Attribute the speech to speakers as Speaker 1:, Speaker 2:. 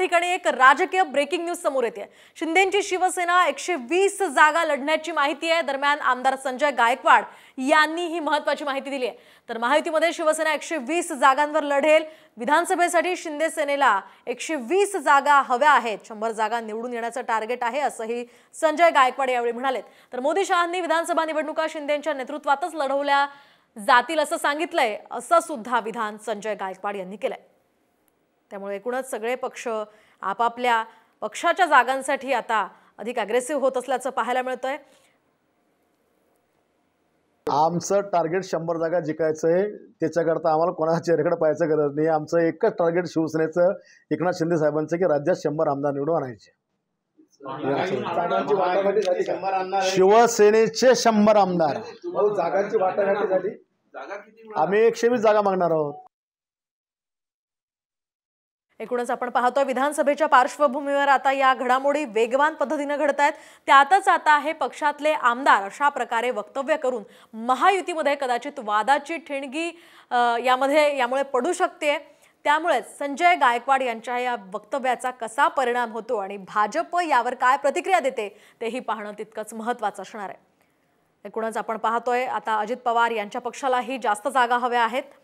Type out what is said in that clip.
Speaker 1: ठिकाणी एक राजकीय ब्रेकिंग न्यूज समोर येते शिंदेची शिवसेना एकशे वीस जागा लढण्याची माहिती आहे दरम्यान आमदार संजय गायकवाड यांनी ही महत्वाची माहिती दिली आहे तर माहितीमध्ये शिवसेना एकशे वीस जागांवर लढेल विधानसभेसाठी शिंदे सेनेला एकशे वीस जागा हव्या आहेत शंभर जागा निवडून येण्याचं टार्गेट आहे असंही संजय गायकवाड यावेळी म्हणाले तर मोदी शहांनी विधानसभा निवडणुका शिंदेच्या नेतृत्वातच लढवल्या जातील असं सांगितलंय असं सुद्धा विधान संजय गायकवाड यांनी केलंय त्यामुळे एकूणच सगळे पक्ष आपापल्या पक्षाच्या जागांसाठी आता अधिक अग्रेसिव्ह होत असल्याचं पाहायला मिळतंय आहे
Speaker 2: आमचं टार्गेट शंभर जागा जिंकायचं आहे त्याच्याकरता आम्हाला कोणाच्या चेहरेकडे पाहायचं गरज नाही आमचं एकच टार्गेट शिवसेनेचं एकनाथ शिंदे साहेबांचं की राज्यात शंभर आमदार निवडून आणायचे शिवसेनेचे शंभर आमदार आम्ही एकशे वीस जागा मागणार आहोत
Speaker 1: एकूणच आपण पाहतोय विधानसभेच्या पार्श्वभूमीवर आता या घडामोडी वेगवान पद्धतीनं घडत आहेत त्यातच आता हे पक्षातले आमदार अशा प्रकारे वक्तव्य करून महायुतीमध्ये कदाचित वादाची ठिणगी यामध्ये यामुळे पडू शकते त्यामुळेच संजय गायकवाड यांच्या या वक्तव्याचा कसा परिणाम होतो आणि भाजप यावर काय प्रतिक्रिया देते तेही पाहणं तितकंच महत्त्वाचं असणार आहे एकूणच आपण पाहतोय आता अजित पवार यांच्या पक्षालाही जास्त जागा हव्या आहेत